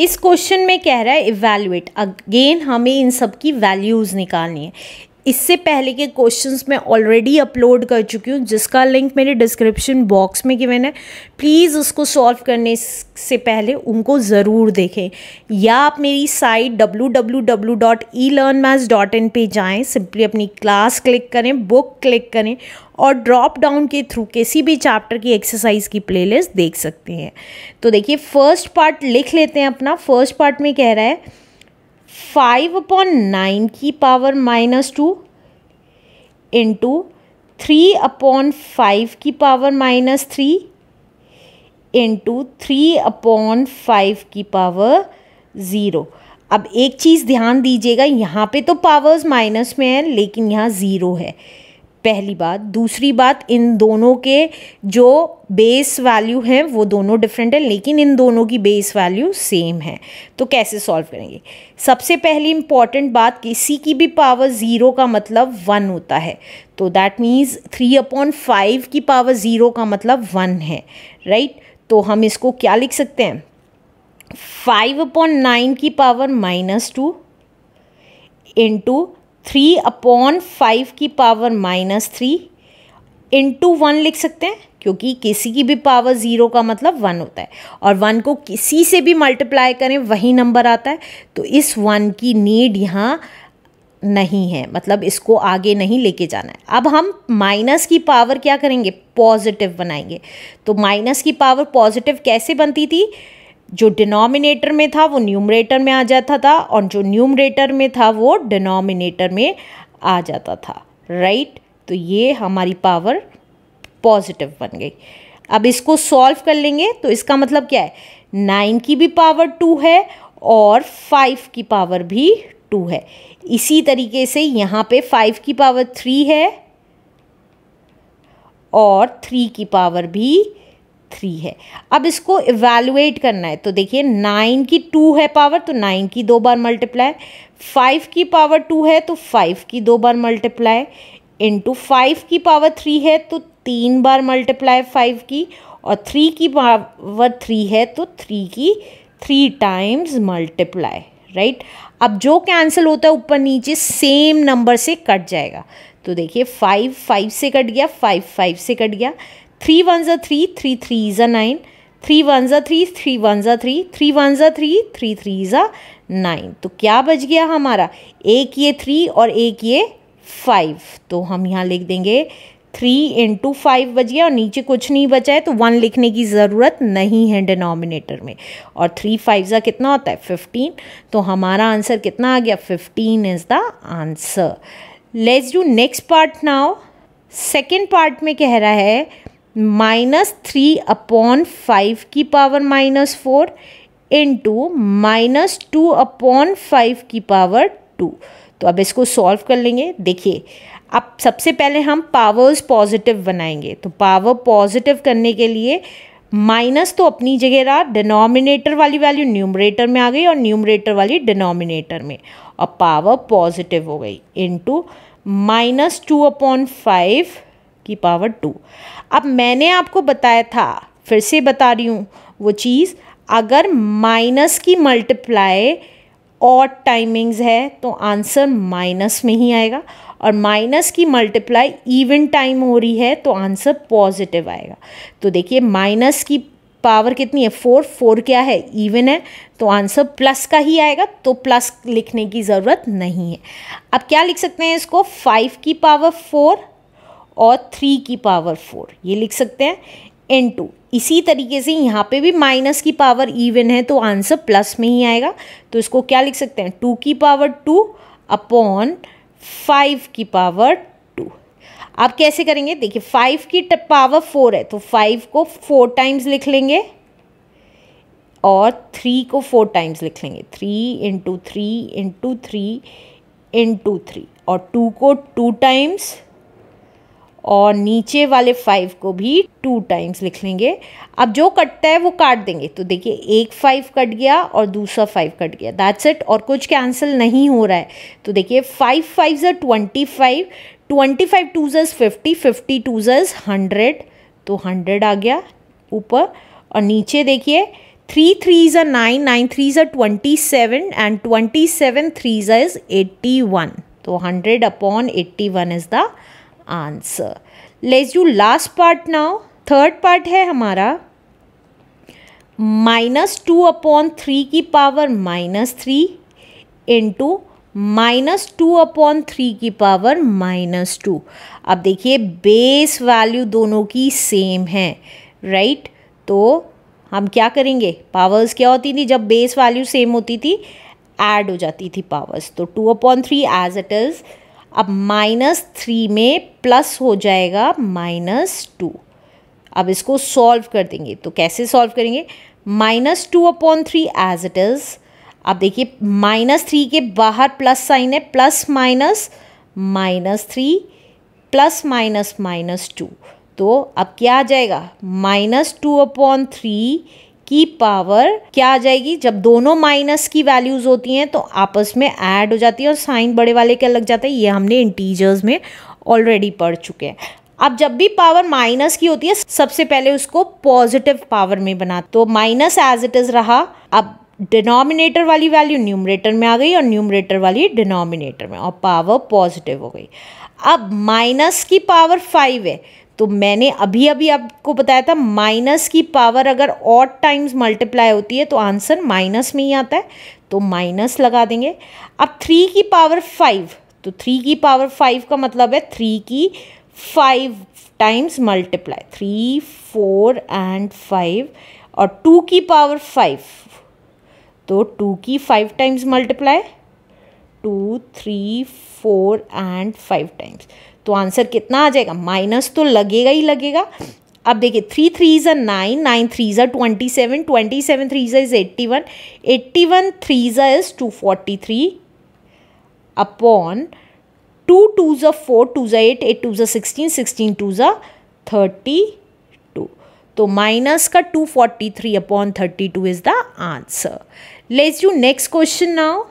इस क्वेश्चन में कह रहा है इवेल्युएट अगेन हमें इन सब की वैल्यूज़ निकालनी है इससे पहले के क्वेश्चंस मैं ऑलरेडी अपलोड कर चुकी हूँ जिसका लिंक मेरे डिस्क्रिप्शन बॉक्स में गिवन है प्लीज़ उसको सॉल्व करने से पहले उनको ज़रूर देखें या आप मेरी साइट www.elearnmaths.in पे जाएं सिंपली अपनी क्लास क्लिक करें बुक क्लिक करें और ड्रॉप डाउन के थ्रू किसी भी चैप्टर की एक्सरसाइज की प्लेलिस्ट देख सकते हैं तो देखिए फर्स्ट पार्ट लिख लेते हैं अपना फर्स्ट पार्ट में कह रहा है फाइव अपॉन नाइन की power minus two into three upon five की power minus three into three upon five की पावर ज़ीरो अब एक चीज़ ध्यान दीजिएगा यहाँ पे तो पावर्स माइनस में है लेकिन यहाँ ज़ीरो है पहली बात दूसरी बात इन दोनों के जो बेस वैल्यू हैं वो दोनों डिफरेंट हैं लेकिन इन दोनों की बेस वैल्यू सेम है तो कैसे सॉल्व करेंगे सबसे पहली इम्पॉर्टेंट बात किसी की भी पावर ज़ीरो का मतलब वन होता है तो that means three upon five की पावर ज़ीरो का मतलब वन है राइट right? तो हम इसको क्या लिख सकते हैं फाइव अपॉन नाइन की power minus two into three upon five की power minus three into one लिख सकते हैं क्योंकि किसी की भी पावर ज़ीरो का मतलब वन होता है और वन को किसी से भी मल्टीप्लाई करें वही नंबर आता है तो इस वन की नीड यहाँ नहीं है मतलब इसको आगे नहीं लेके जाना है अब हम माइनस की पावर क्या करेंगे पॉजिटिव बनाएंगे तो माइनस की पावर पॉजिटिव कैसे बनती थी जो डिनोमिनेटर में था वो न्यूमरेटर में आ जाता था और जो न्यूमरेटर में था वो डिनोमिनेटर में आ जाता था राइट right? तो ये हमारी पावर पॉजिटिव बन गई अब इसको सॉल्व कर लेंगे तो इसका मतलब क्या है नाइन की भी पावर टू है और फाइव की पावर भी टू है इसी तरीके से यहाँ पे फाइव की पावर थ्री है और थ्री की पावर भी थ्री है अब इसको इवेलुएट करना है तो देखिए नाइन की टू है पावर तो नाइन की दो बार मल्टीप्लाई फाइव की पावर टू है तो फाइव की दो बार मल्टीप्लाई इंटू फाइव की पावर थ्री है तो तीन बार मल्टीप्लाई फाइव की और थ्री की पावर थ्री है तो थ्री की थ्री टाइम्स मल्टीप्लाई राइट अब जो कैंसिल होता है ऊपर नीचे सेम नंबर से कट जाएगा तो देखिए फाइव फाइव से कट गया फाइव फाइव से कट गया थ्री वन ज़ा थ्री थ्री थ्री ज़ा नाइन थ्री वन ज़ा थ्री थ्री वन ज़ा थ्री थ्री वन ज़ा थ्री थ्री थ्री ज़ा नाइन तो क्या बच गया हमारा एक ये थ्री और एक ये फाइव तो हम यहाँ लिख देंगे थ्री इंटू फाइव बच गया और नीचे कुछ नहीं बचा है तो वन लिखने की ज़रूरत नहीं है डिनोमिनेटर में और थ्री फाइव ज़ा कितना होता है फिफ्टीन तो हमारा आंसर कितना आ गया fifteen is the answer let's do next part now second part में कह रहा है माइनस थ्री अपॉन फाइव की power minus four into minus two upon five की पावर टू तो अब इसको सॉल्व कर लेंगे देखिए अब सबसे पहले हम पावर्स पॉजिटिव बनाएंगे तो पावर पॉजिटिव करने के लिए माइनस तो अपनी जगह रहा डिनोमिनेटर वाली वैल्यू न्यूमरेटर में आ गई और न्यूमरेटर वाली डिनोमिनेटर में और पावर पॉजिटिव हो गई into minus two upon five की पावर टू अब मैंने आपको बताया था फिर से बता रही हूँ वो चीज़ अगर माइनस की मल्टीप्लाई और टाइमिंग्स है तो आंसर माइनस में ही आएगा और माइनस की मल्टीप्लाई इवन टाइम हो रही है तो आंसर पॉजिटिव आएगा तो देखिए माइनस की पावर कितनी है फोर फोर क्या है इवन है तो आंसर प्लस का ही आएगा तो प्लस लिखने की ज़रूरत नहीं है अब क्या लिख सकते हैं इसको फाइव की पावर फोर और थ्री की पावर फोर ये लिख सकते हैं इन टू इसी तरीके से यहाँ पे भी माइनस की पावर इवन है तो आंसर प्लस में ही आएगा तो इसको क्या लिख सकते हैं टू की पावर टू अपॉन फाइव की पावर टू आप कैसे करेंगे देखिए फाइव की पावर फोर है तो फाइव को फोर टाइम्स लिख लेंगे और थ्री को फोर टाइम्स लिख लेंगे three into three into three into three और टू को टू टाइम्स और नीचे वाले फाइव को भी टू टाइम्स लिख लेंगे अब जो कटता है वो काट देंगे तो देखिए एक फाइव कट गया और दूसरा फाइव कट गया दैट्स इट और कुछ कैंसिल नहीं हो रहा है तो देखिए फाइव फाइव ज़र twenty five twenty five two ज़र्स फिफ्टी फिफ्टी टू ज़र्स हंड्रेड तो हंड्रेड आ गया ऊपर और नीचे देखिए थ्री थ्री ज़र नाइन नाइन थ्री ज़र twenty seven and twenty seven three ज़र इज़ एट्टी वन तो hundred upon eighty one is the answer let's you last part now third part है हमारा माइनस टू अपॉन थ्री की power minus three into minus two upon three की power minus two अब देखिए base value दोनों की same है right right? तो हम क्या करेंगे पावर्स क्या होती थी जब बेस वैल्यू सेम होती थी ऐड हो जाती थी पावर्स तो two upon three as it is अब माइनस थ्री में प्लस हो जाएगा माइनस टू अब इसको सॉल्व कर देंगे तो कैसे सॉल्व करेंगे minus two upon three as it is अब देखिए माइनस थ्री के बाहर प्लस साइन है plus minus minus three plus minus minus two तो अब क्या आ जाएगा माइनस टू अपॉन थ्री की पावर क्या आ जाएगी जब दोनों माइनस की वैल्यूज होती हैं तो आपस में ऐड हो जाती है और साइन बड़े वाले क्या लग जाता है ये हमने इंटीजर्स में ऑलरेडी पढ़ चुके हैं अब जब भी पावर माइनस की होती है सबसे पहले उसको पॉजिटिव पावर में बना तो माइनस एज इट इज रहा अब डिनोमिनेटर वाली वैल्यू न्यूमरेटर में आ गई और न्यूमरेटर वाली डिनोमिनेटर में और पावर पॉजिटिव हो गई अब माइनस की पावर फाइव है तो मैंने अभी अभी आपको बताया था माइनस की पावर अगर ऑट टाइम्स मल्टीप्लाई होती है तो आंसर माइनस में ही आता है तो माइनस लगा देंगे अब थ्री की पावर फाइव तो थ्री की पावर फाइव का मतलब है थ्री की five times multiply three four and five और टू की पावर फाइव तो टू की five times multiply two three four and five times तो आंसर कितना आ जाएगा माइनस तो लगेगा ही लगेगा अब देखिए थ्री थ्री ज़ा नाइन नाइन थ्री ज़ा twenty seven twenty seven three ज़ा is eighty one eighty one three ज़ा is two forty three upon two two ज़ा फोर टू ज़ा एट एट टू ज़ा सिक्सटीन सिक्सटीन टू ज़ा thirty two तो minus का two forty three upon thirty two is the answer let's you next question now